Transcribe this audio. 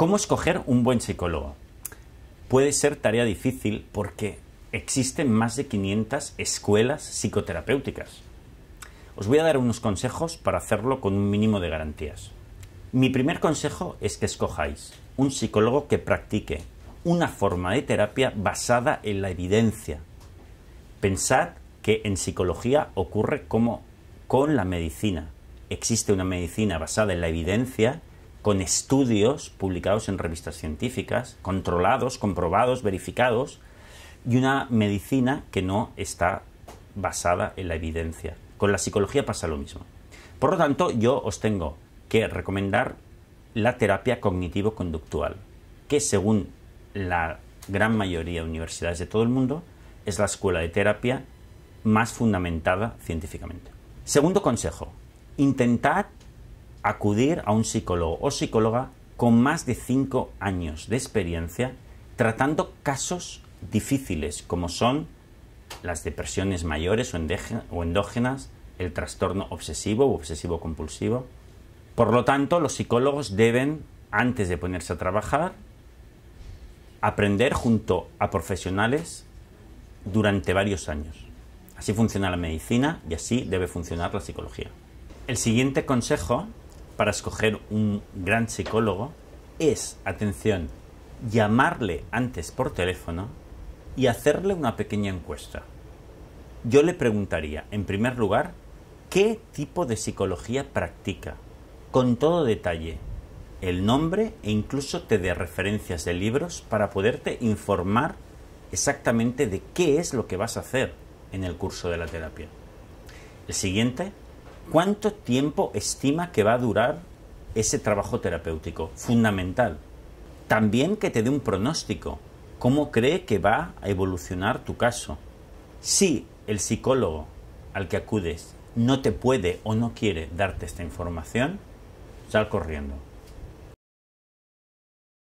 ¿Cómo escoger un buen psicólogo? Puede ser tarea difícil porque existen más de 500 escuelas psicoterapéuticas. Os voy a dar unos consejos para hacerlo con un mínimo de garantías. Mi primer consejo es que escojáis un psicólogo que practique una forma de terapia basada en la evidencia. Pensad que en psicología ocurre como con la medicina. Existe una medicina basada en la evidencia con estudios publicados en revistas científicas, controlados, comprobados, verificados, y una medicina que no está basada en la evidencia. Con la psicología pasa lo mismo. Por lo tanto, yo os tengo que recomendar la terapia cognitivo-conductual, que según la gran mayoría de universidades de todo el mundo, es la escuela de terapia más fundamentada científicamente. Segundo consejo, intentad acudir a un psicólogo o psicóloga con más de 5 años de experiencia tratando casos difíciles como son las depresiones mayores o endógenas, el trastorno obsesivo o obsesivo compulsivo. Por lo tanto, los psicólogos deben, antes de ponerse a trabajar, aprender junto a profesionales durante varios años. Así funciona la medicina y así debe funcionar la psicología. El siguiente consejo para escoger un gran psicólogo es, atención, llamarle antes por teléfono y hacerle una pequeña encuesta. Yo le preguntaría, en primer lugar, qué tipo de psicología practica, con todo detalle, el nombre e incluso te dé referencias de libros para poderte informar exactamente de qué es lo que vas a hacer en el curso de la terapia. El siguiente ¿Cuánto tiempo estima que va a durar ese trabajo terapéutico? Fundamental. También que te dé un pronóstico. ¿Cómo cree que va a evolucionar tu caso? Si el psicólogo al que acudes no te puede o no quiere darte esta información, sal corriendo.